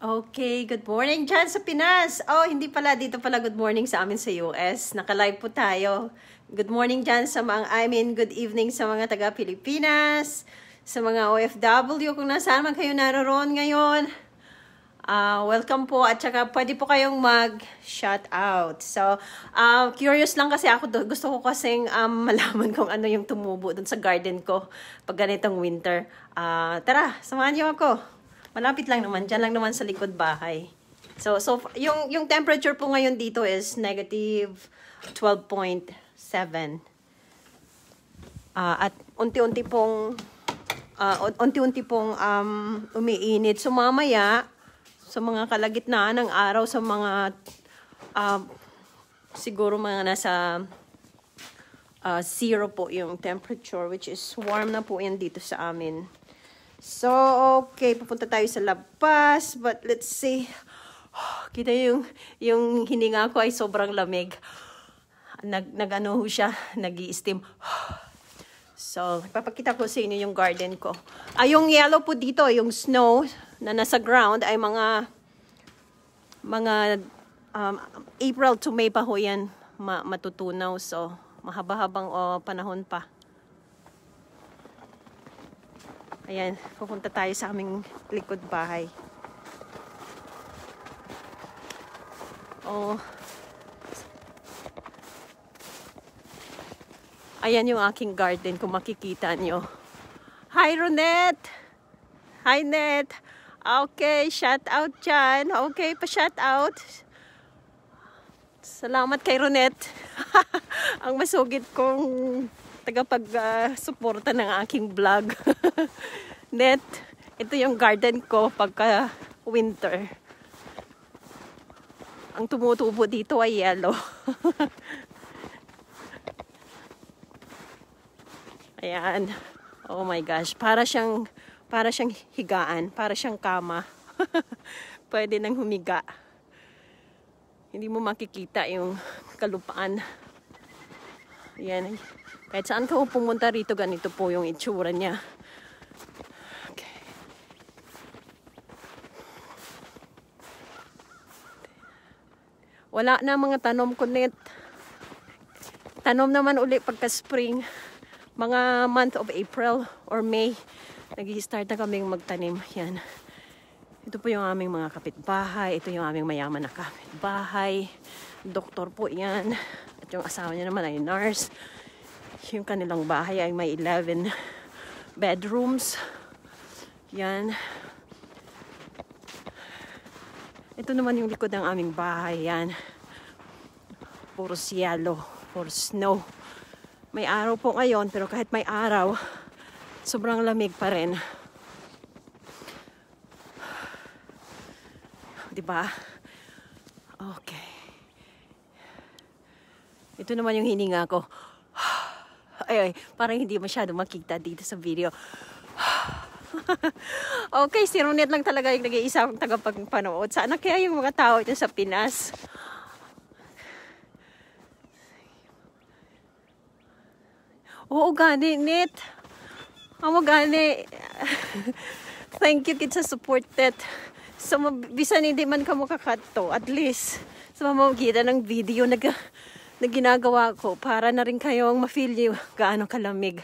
Okay, good morning dyan sa Pinas. Oh, hindi pala, dito pala good morning sa amin sa US. Nakalive po tayo. Good morning dyan sa mga, I mean, good evening sa mga taga-Pilipinas, sa mga OFW, kung nasaan man kayo naroon ngayon. Uh, welcome po at saka pwede po kayong mag-shout out. So, uh, curious lang kasi ako, gusto ko kasing um, malaman kung ano yung tumubo dun sa garden ko pag ganitong winter. Uh, tara, samahan niyo ako. Malapit lang naman. Diyan lang naman sa likod bahay. So, so yung, yung temperature po ngayon dito is negative 12.7. Uh, ah, at unti-unti pong uh, unti-unti pong um, umiinit. So, mamaya, sa mga kalagitnaan ng araw, sa mga uh, siguro mga nasa uh, zero po yung temperature, which is warm na po yan dito sa amin. So, okay, pupunta tayo sa labas. But let's see. Oh, kita yung, yung hininga ko ay sobrang lamig. Nag, nag-ano ho siya, nag steam So, papakita ko sa inyo yung garden ko. Ah, yung yellow po dito, yung snow na nasa ground ay mga mga um, April to May pa ho yan matutunaw. So, mahaba-habang oh, panahon pa. Ayan, pupunta tayo sa aming likod bahay. Oh. Ayan yung aking garden kung makikita nyo. Hi, Ronette! Hi, Net! Okay, shout out dyan. Okay, pa-shout out. Salamat kay Ronette. Ang masugid kong tagapag-suporta uh, ng aking vlog. Net, ito yung garden ko pagka winter. Ang tumutubo dito ay yellow. Ayan. Oh my gosh, para siyang para siyang higaan, para siyang kama. Pwede nang humiga. Hindi mo makikita yung kalupaan. Ayan. Kahit saan ka pumunta rito, ganito po yung itsura niya. Okay. Wala na mga tanom ko net. Tanom naman uli pagka spring. Mga month of April or May. Nag-start na kaming magtanim. Yan. Ito po yung aming mga kapitbahay. Ito yung aming mayaman na kapitbahay. Doktor po yan. At yung asawa niya naman ay nurse. Yung kanilang bahay ay may 11 bedrooms. Yan. Ito naman yung likod ng aming bahay. Yan. Puro yellow. Puro snow. May araw po ngayon, pero kahit may araw, sobrang lamig pa rin. Di ba? Okay. Ito naman yung hininga ko ay, ay, parang hindi masyado makita dito sa video. okay, si Ronet lang talaga yung nag iisang akong tagapagpanood. Sana kaya yung mga tao dyan sa Pinas. Oo, gani, net. Amo gani. Thank you kid sa support net. So, bisan hindi man ka makakato, at least sa so, mamagitan ng video, nag na ginagawa ko para na rin kayong ma-feel yung gaano kalamig.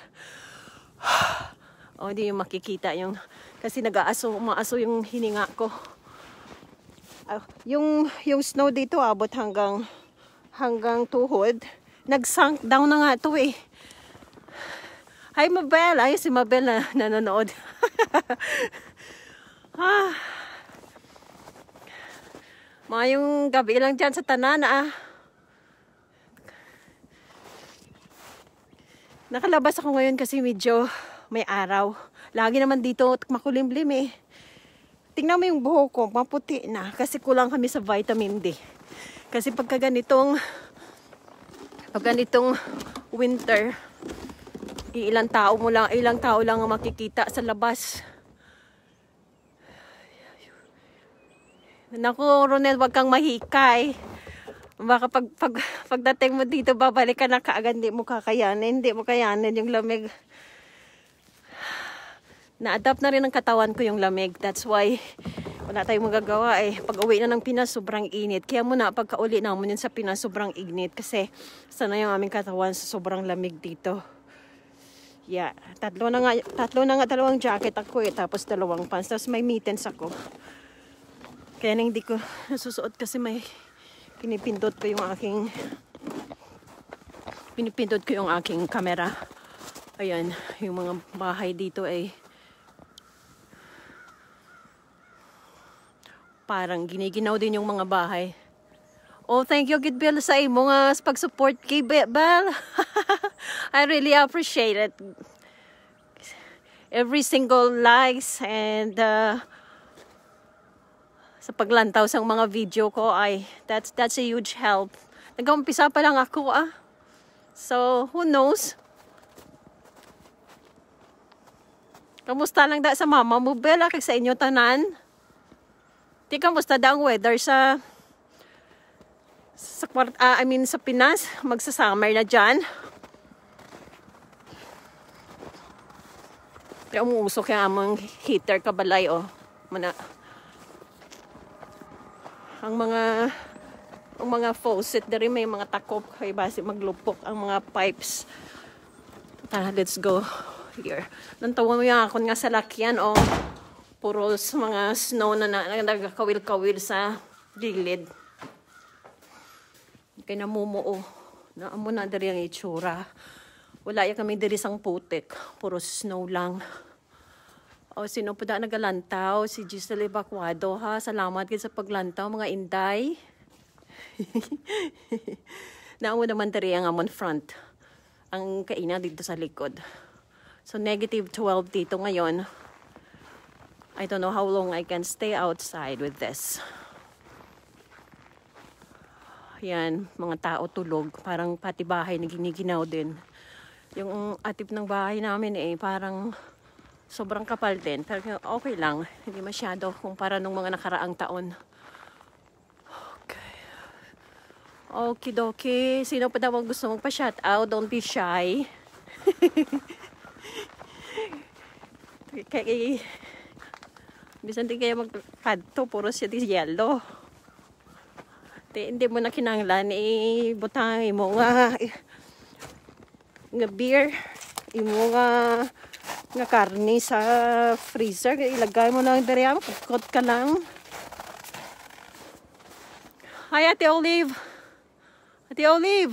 o, di yung makikita yung... Kasi nag-aaso, umaaso yung hininga ko. Uh, yung, yung snow dito abot hanggang hanggang tuhod. Nag-sunk down na nga to eh. Hi Mabel! Ayos si Mabel na nanonood. ah. yung gabi lang dyan sa tanan ah. Nakalabas ako ngayon kasi medyo may araw. Lagi naman dito makulimlim eh. Tingnan mo yung buhok ko, maputi na. Kasi kulang kami sa vitamin D. Kasi pagka ganitong, pag ganitong winter, ilang tao mo lang, ilang tao lang ang makikita sa labas. Naku, Ronel, wag kang mahikay. Baka pag, pag, Pagdating mo dito, babalik ka na kaagad. Hindi mo kakayanin. Hindi mo kayanin yung lamig. Na-adapt na rin ng katawan ko yung lamig. That's why wala tayong magagawa eh. Pag uwi na ng Pinas, sobrang init. Kaya muna, pagkauli namin yun sa Pinas, sobrang init. Kasi sana yung aming katawan sa sobrang lamig dito. Yeah. Tatlo na nga, tatlo na nga dalawang jacket ako eh. Tapos dalawang pants. Tapos may mittens ako. Kaya na hindi ko nasusuot kasi may pinipindot ko yung aking pinipindot ko yung aking camera ayan yung mga bahay dito ay parang giniginaw din yung mga bahay oh thank you Kid sa imong ah, pag-support kay Bel I really appreciate it every single likes and uh, sa paglantaw sa mga video ko ay that's that's a huge help. Nag-umpisa pa lang ako ah. So, who knows? Kamusta lang da sa mama mo, Bella, kag sa inyo tanan? Di kamusta da ang weather sa sa kwart, ah, I mean sa Pinas, magsa-summer na diyan. Kaya umuusok yung among heater kabalay, oh. Muna ang mga ang mga faucet dari may mga takop kay base maglupok ang mga pipes tara let's go here nantawa mo yung akon nga sa lakyan o oh, puro sa mga snow na, na kawil sa gilid kay namumuo oh. na amo na dari ang itsura wala ya kami diri sang putik puro snow lang o sino po da nagalantaw? Si Giselle Evacuado ha. Salamat kayo sa paglantaw mga inday. Naamo naman tari ang amon front. Ang kaina dito sa likod. So negative 12 dito ngayon. I don't know how long I can stay outside with this. Yan, mga tao tulog. Parang pati bahay na giniginaw din. Yung atip ng bahay namin eh, parang sobrang kapal din. Pero okay lang. Hindi masyado kumpara nung mga nakaraang taon. Okay. Okidoki. Sino pa daw ang gusto mong pa-shout out? Don't be shy. Kay... Bisan din kayo magkadto, puro siya di yellow. Di, hindi mo na kinanglan, eh, butang, imo nga, nga beer, imo nga, nga karne sa freezer. Ilagay mo na yung diriyam. Kukot ka lang. Hi, Ate Olive. Ate Olive.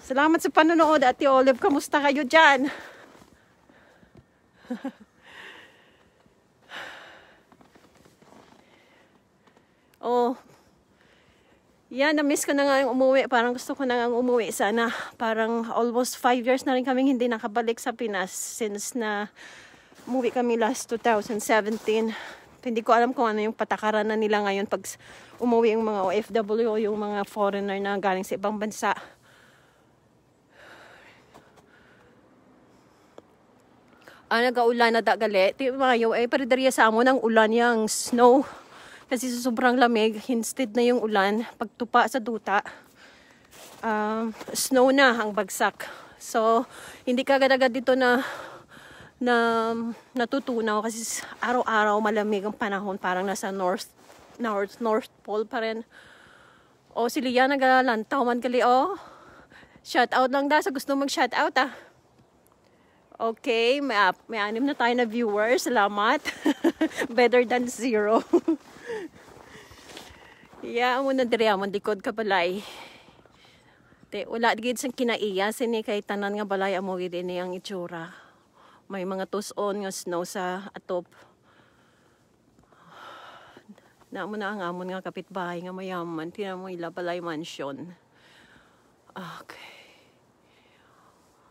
Salamat sa panonood, Ate Olive. Kamusta kayo dyan? oh, yan, na-miss ko na nga yung umuwi. Parang gusto ko na nga umuwi sana. Parang almost 5 years na rin kaming hindi nakabalik sa Pinas since na umuwi kami last 2017. Hindi ko alam kung ano yung patakaran na nila ngayon pag umuwi yung mga OFW o yung mga foreigner na galing sa ibang bansa. Ah, nag-ulan na dagali. Tingnan mo kayo, eh, paridariya sa amo ang ulan yung snow. Kasi sa sobrang lamig, instead na yung ulan, pagtupa sa duta, um, snow na ang bagsak. So, hindi kagad-agad dito na na natutunaw kasi araw-araw malamig ang panahon parang nasa north north north pole pa rin o oh, si Lia nagalantaw man kali, o oh. shout out lang da sa gusto mag shout out ah okay may, may anim na tayo na viewers salamat better than zero Iya mo na diri amon likod ka balay. Te wala gid sang kinaiya sini kay tanan nga balay amo gid ini ang itsura. May mga tuson nga snow sa atop. Na mo na ang amon nga kapitbahay nga mayaman tinan mo ila balay mansion. Okay.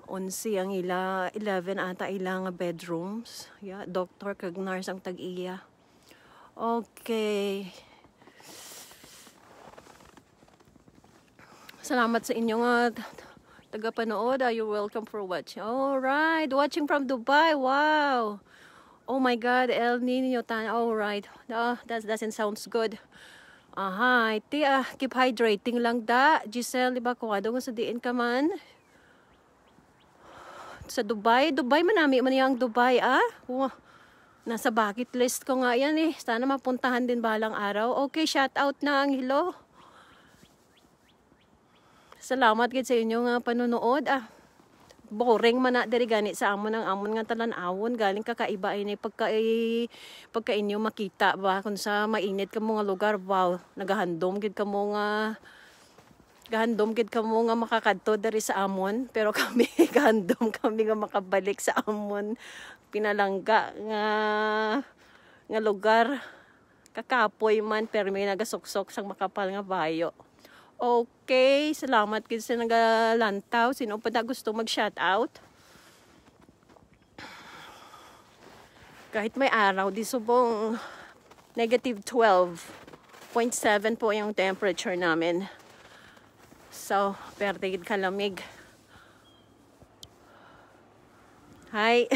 Onsi ang ila 11 ata ila nga bedrooms. Yeah, Dr. Kagnar ang tag-iya. Okay. Salamat sa inyong uh, tagapanood. Uh, ah, you welcome for watching. Alright, watching from Dubai. Wow! Oh my God, El Nino time. Alright, uh, ah, that doesn't sounds good. Aha, iti uh, keep hydrating lang da. Giselle, diba kung ano sa diin ka man? Sa Dubai. Dubai manami man yung Dubai, ah. Wow. Nasa bucket list ko nga yan eh. Sana mapuntahan din balang araw. Okay, shout out na ang hilo. Salamat gid sa inyo nga ah, panonood. Ah, boring man na diri gani sa amon ang amon nga talan-awon galing kakaiba ay pagka pagka inyo makita ba kun sa mainit ka mga lugar wow nagahandom gid ka mo nga gahandom gid ka mo nga makakadto diri sa amon pero kami gahandom kami nga makabalik sa amon pinalangga nga nga lugar kakapoy man pero may nagasuksok sang makapal nga bayo Okay, salamat kids sa nagalantaw. Sino pa na gusto mag-shout out? Kahit may araw, di subong negative 12.7 po yung temperature namin. So, perde gid kalamig. Hi.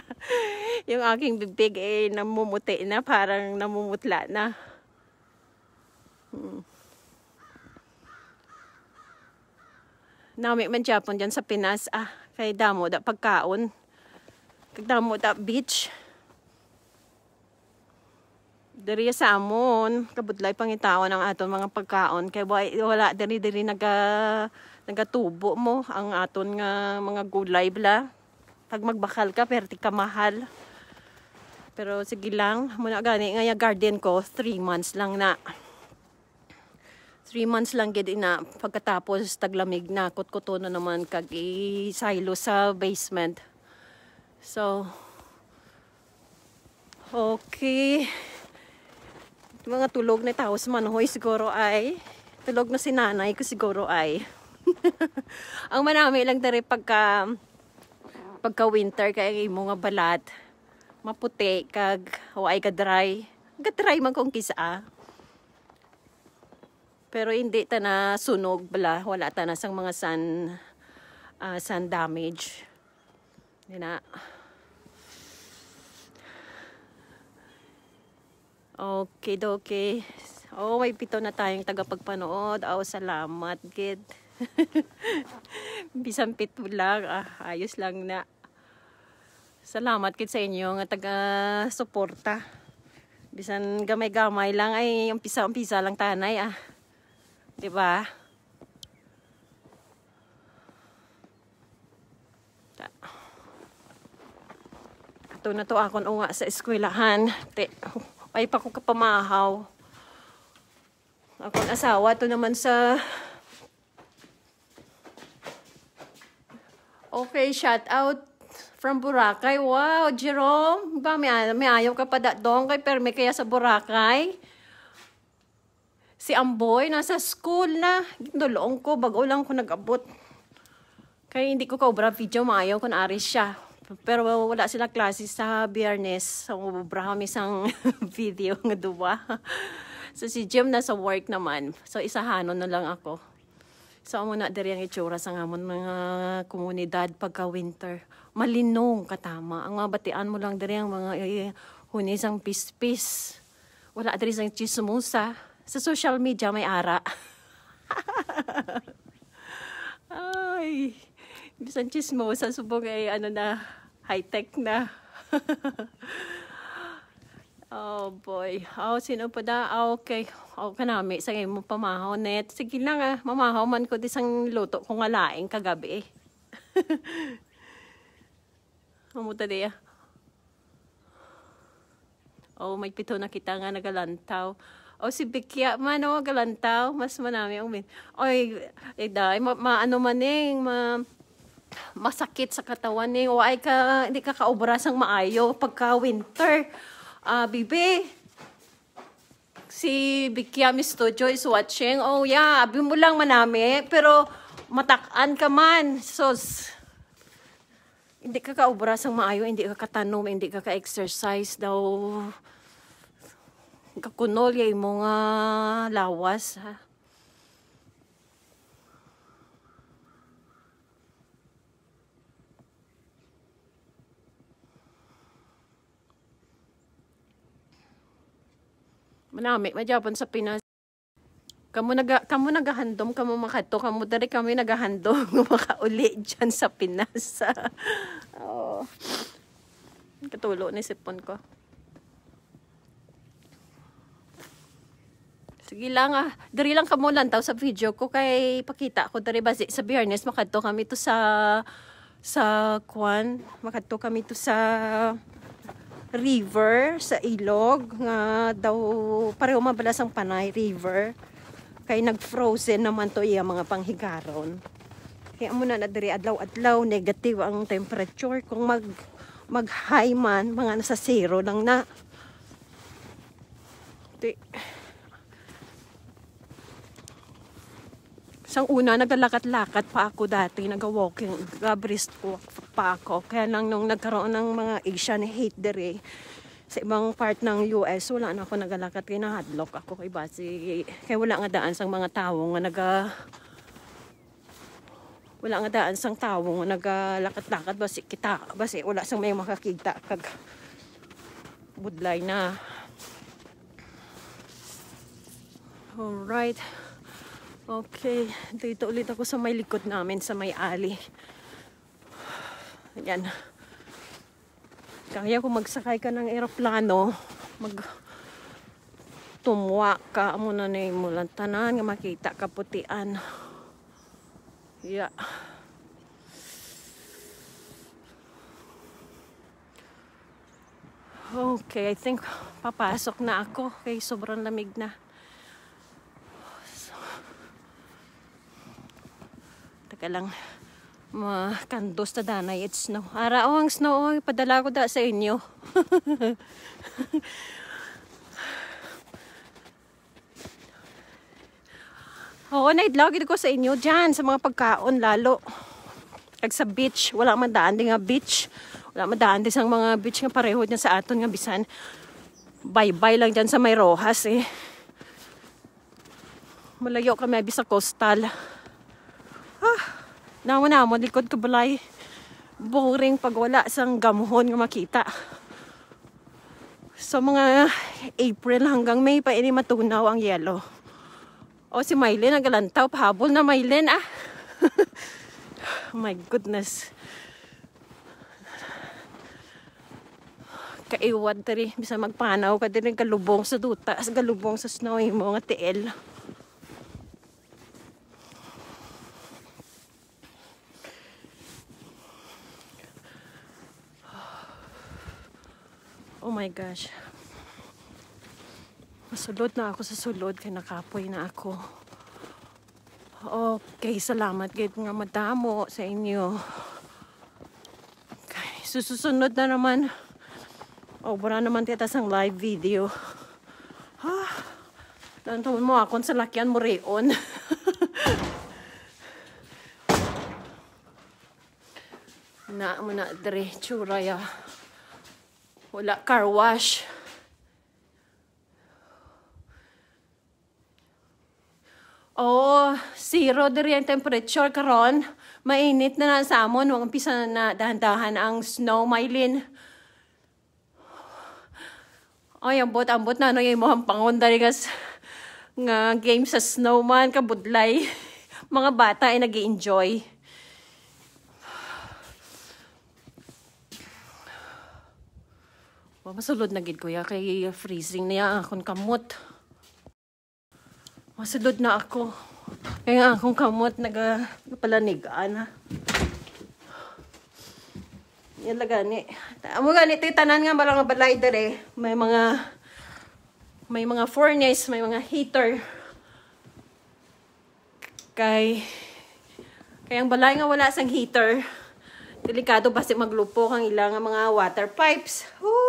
yung aking bibig eh namumuti na, parang namumutla na. Hmm. Nami man Japon dyan sa Pinas. Ah, kay damo da pagkaon. Kag damo da beach. Diri sa amon, kabudlay pangitaon ang aton mga pagkaon. Kay wala diri diri naga, nagatubo mo ang aton nga mga gulay bla. Pag magbakal ka, perti ka mahal. Pero sige lang, muna gani nga garden ko, 3 months lang na. 3 months lang gid ina pagkatapos taglamig na kutkuto na naman kag i-silo sa basement. So Okay. Mga tulog na taos sa manoy siguro ay tulog na si nanay ko siguro ay. Ang manami lang dere pagka pagka winter kay imo nga balat maputi kag huway ka dry. Ga dry man kung kisa. Pero hindi ta na sunog bala, wala ta na sang mga sun uh, sun damage. Hindi na. Okay, okay. Oh, may pito na tayong tagapagpanood. Oh, salamat, kid. Bisan pito lang. Ah, ayos lang na. Salamat kid sa inyo nga taga-suporta. Bisan gamay-gamay lang ay umpisa-umpisa lang tanay ah. 'Di ba? Ato na to akon unga sa eskwelahan. Te, ay pa ko kapamahaw. Akon asawa to naman sa Okay, shout out from Boracay. Wow, Jerome, ba may, may ayaw ka pa da dong kay perme kaya sa Boracay? Si Amboy, nasa school na. Dulong ko, bago lang ko nag-abot. Kaya hindi ko kaubra video, maayaw kung ari siya. Pero wala sila klase sa biyernes. So, ubra kami isang video nga duwa. So, si Jim nasa work naman. So, isahanon na lang ako. So, amo na diri ang itsura sa nga mga komunidad pagka winter. Malinong katama. Ang mabatian mo lang diri ang mga eh, hunisang pispis. -pis. Wala diri sang chismosa. Sa social media may ara. Ay, bisan chismosa subong ay ano na, high-tech na. oh boy. Oh, sino pa da? Oh, ah, okay. Oh, kanami. Sige mo pamahaw net. Sige lang ah. Mamahaw man ko disang luto ko nga laing kagabi. Eh. Amuta diya. Ah. Oh, may pito na kita nga nagalantaw. O si Bikya man, o, galantaw. Mas manami ang min. Oy, ida, eh, ma, ma, ano man eh, ma, masakit sa katawan eh. O ay ka, hindi ka kaobrasang maayo pagka winter. Uh, bibi, si Bikya Miss Studio is watching. Oh yeah, abi mo lang manami. Pero matakan ka man. So, hindi ka kaubras ang maayo, hindi ka katanom, hindi ka ka-exercise daw kakunolya imo mga lawas ha. Manami, majapan sa Pinas. Kamu naga kamu nagahandom kamu makato kamu dere kami nagahandom makauli diyan sa Pinas. oh. Katulo ni sipon ko. Sige lang ah. Dari lang kamo lantaw sa video ko kay pakita ko dari base sa Bernes makadto kami to sa sa kwan, makadto kami to sa river sa ilog nga daw pareho mabalas ang panay river kay nagfrozen naman to iya mga panghigaron. Kaya mo na diri adlaw-adlaw negative ang temperature kung mag mag-high man mga nasa zero lang na. Di. Sa una, naglalakat-lakat pa ako dati, nag-walking, nag-brisk pa ako. Kaya nang nung nagkaroon ng mga Asian hate dere, sa ibang part ng US, wala na ako nagalakat, kinahadlock ako kay base. Kaya wala nga daan sa mga tao nga naga wala nga daan sang tao nga nagalakat-lakat basi kita basi wala sang may makakita kag budlay na all right Okay, dito ulit ako sa may likod namin, sa may alley. Ayan. Kaya kung magsakay ka ng eroplano, mag tumwa ka mo na na mo tanan nga makita ka putian. Yeah. Okay, I think papasok na ako. Okay, sobrang lamig na. lang makandos ta danay it snow. Ara o oh, ang snow o oh, padala ko da sa inyo. Oo, naidlaw gid ko sa inyo diyan sa mga pagkaon lalo. Kag sa beach, wala man daan nga beach. Wala man daan sang mga beach nga pareho niya sa aton nga bisan. Bye-bye lang diyan sa May Rojas eh. Malayo kami sa coastal. Ah na mo na mo likod ko balay boring pag wala sang gamhon nga makita so mga April hanggang May pa ini matunaw ang yellow o oh, si Mylene nagalantaw pahabol na Mylene ah oh my goodness kaiwan tari bisa magpanaw ka din ng galubong sa dutas galubong sa snowy mo nga tiel my gosh. Masulod na ako sa sulod kay nakapoy na ako. Okay, salamat gid nga madamo sa inyo. Okay, susunod na naman. O, oh, wala naman titas sang live video. Ha? Ah, Tantuan mo ako sa lakyan mo reon. na mo na dire, tsura ya. Wala car wash. oh, zero diri ang temperature karon. Mainit na na sa amon. Huwag umpisa na, dahan-dahan ang snow, Mylene. Ay, ambot-ambot na ano yung mga pangon dari gas nga game sa snowman, kabudlay. Mga bata ay nag enjoy Ako, masulod na gid ko ya kay freezing niya akong kamot. Masulod na ako. Kay akong kamot naga napalanigaan ha. Yan la gani. Amo gani tay tanan nga balang balay dere. May mga may mga furnace, may mga heater. Kay kay ang balay nga wala sang heater delikado basi maglupo ang ilang mga water pipes. Woo!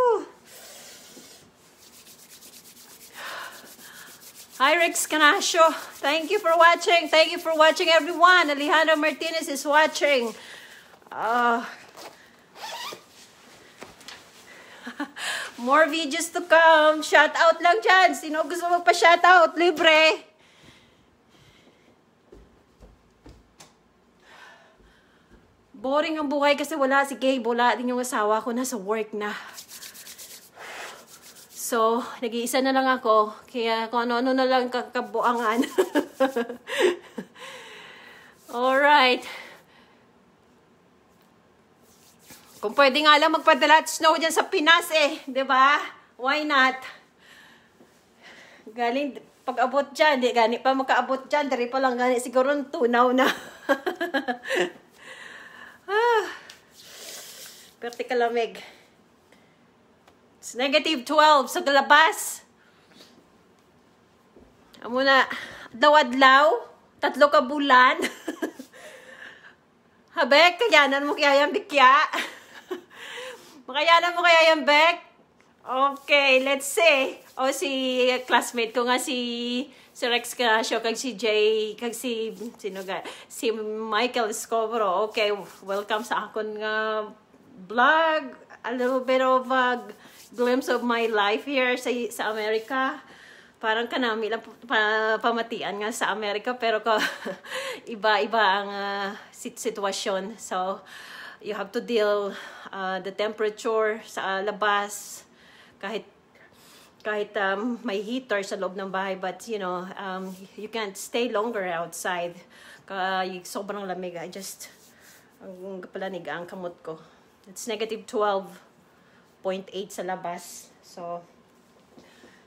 Hi, Rex Canasio. Thank you for watching. Thank you for watching, everyone. Alejandro Martinez is watching. Uh, more videos to come. Shout out lang dyan. Sino gusto magpa-shout out? Libre. Boring ang buhay kasi wala si Gabe. Wala din yung asawa ko. Nasa work na. So, nag-iisa na lang ako. Kaya kung ano-ano na lang kakabuangan. Alright. Kung pwede nga lang magpadala at snow dyan sa Pinas eh. ba? Diba? Why not? Galing, pag-abot dyan, Hindi gani pa makaabot dyan. Dari pa lang gani. Siguro tunaw na. ah, Perti kalamig. It's negative 12 sa labas. Amo na, adlaw-adlaw, tatlo ka bulan. Habek, kayanan mo kaya yung bikya. Makayanan mo kaya yung bek? Okay, let's see. o si classmate ko nga si si Rex Casio kag si Jay kag si sino ga si Michael Scovro. Okay, welcome sa akon nga vlog. A little bit of uh, glimpse of my life here sa, sa America. Parang kanami lang pa, pamatian nga sa America pero ko iba-iba ang uh, sit sitwasyon. So, you have to deal uh, the temperature sa labas kahit kahit um, may heater sa loob ng bahay but you know um, you can't stay longer outside kaya sobrang lamig I just ang kapalanig ang kamot ko it's negative 12 0.8 sa labas. So,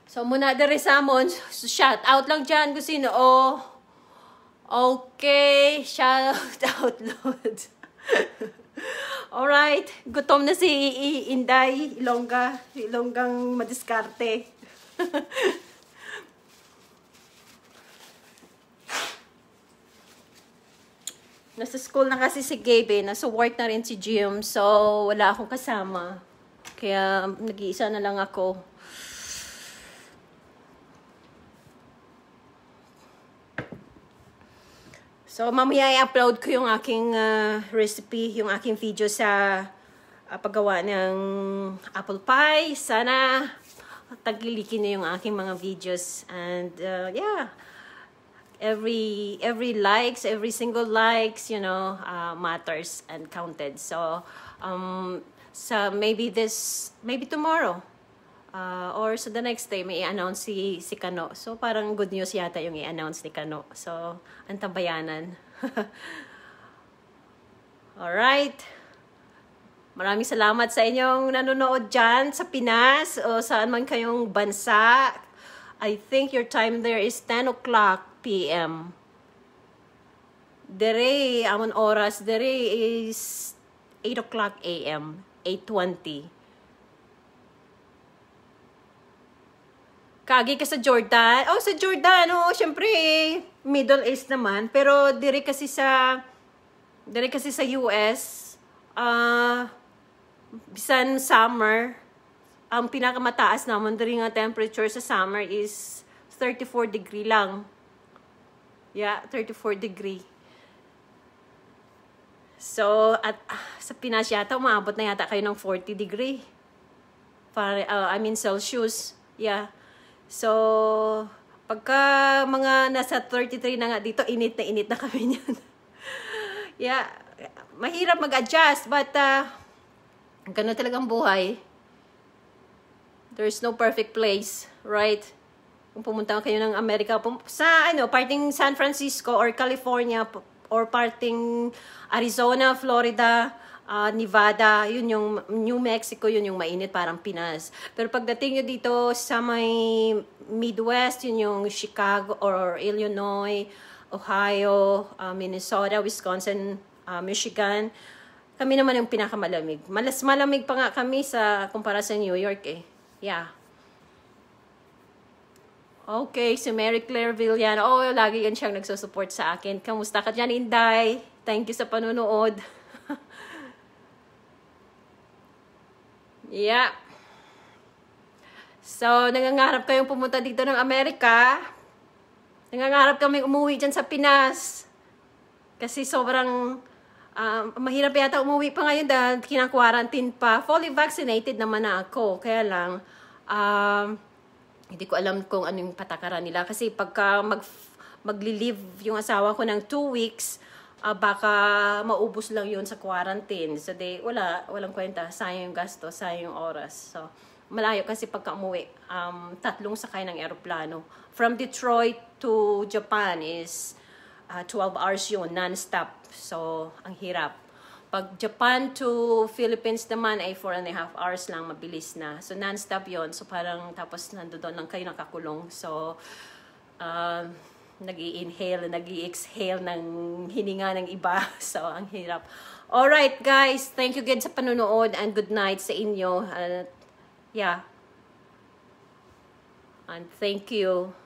so muna dari samon, shout out lang dyan kung sino. Oh, okay, shout out Lord. Alright, gutom na si Inday Ilongga, Ilonggang Madiskarte. Nasa school na kasi si Gabe eh. Nasa work na rin si Jim. So, wala akong kasama. Kaya nag-iisa na lang ako. So, mamaya i-upload ko yung aking uh, recipe, yung aking video sa uh, paggawa ng apple pie. Sana tagilikin na yung aking mga videos. And, uh, yeah, every, every likes, every single likes, you know, uh, matters and counted. So, um, sa maybe this, maybe tomorrow. Uh, or so the next day, may i-announce si, si Kano. So, parang good news yata yung i-announce ni Kano. So, all right Maraming salamat sa inyong nanonood dyan sa Pinas o saan man kayong bansa. I think your time there is 10 o'clock p.m. Dere, amon oras, dere is 8 o'clock a.m. 820. Kagi ka sa Jordan. Oh, sa Jordan. Oh, syempre, Middle East naman. Pero dire kasi sa dire kasi sa US, ah, uh, bisan summer, ang pinakamataas naman dire nga temperature sa summer is 34 degree lang. Yeah, 34 degree. So, at uh, sa Pinas yata, umabot na yata kayo ng 40 degree. Para, uh, I mean Celsius. Yeah. So, pagka mga nasa 33 na nga dito, init na init na kami niyan. yeah. Mahirap mag-adjust, but uh, ganun talagang buhay. There's no perfect place, right? Kung pumunta kayo ng Amerika, pum sa ano, parting San Francisco or California, or parting Arizona, Florida, uh, Nevada, yun yung New Mexico, yun yung mainit, parang Pinas. Pero pagdating nyo dito sa may Midwest, yun yung Chicago or Illinois, Ohio, uh, Minnesota, Wisconsin, uh, Michigan. Kami naman yung pinakamalamig. Malas malamig pa nga kami sa kumpara sa New York eh. Yeah. Okay, si Mary Claire Villan. oh, lagi yan siyang nagsusupport sa akin. Kamusta ka dyan, Inday? Thank you sa panunood. yeah. So, nangangarap kayong pumunta dito ng Amerika. Nangangarap kami umuwi dyan sa Pinas. Kasi sobrang um, mahirap yata umuwi pa ngayon dahil kina pa. Fully vaccinated naman na ako. Kaya lang, um, hindi ko alam kung ano yung patakaran nila. Kasi pagka mag, magli-leave yung asawa ko ng two weeks, uh, baka maubos lang yon sa quarantine. So, they, wala, walang kwenta. Sayang yung gasto, sayang yung oras. So, malayo kasi pagka umuwi, um, tatlong sakay ng aeroplano. From Detroit to Japan is uh, ah, 12 hours yun, non-stop. So, ang hirap. Pag Japan to Philippines naman ay 4 and a half hours lang, mabilis na. So, non-stop yon So, parang tapos nandoon lang kayo nakakulong. So, uh, um, nag inhale nag exhale ng hininga ng iba. So, ang hirap. Alright, guys. Thank you again sa panonood and good night sa inyo. Uh, yeah. And thank you.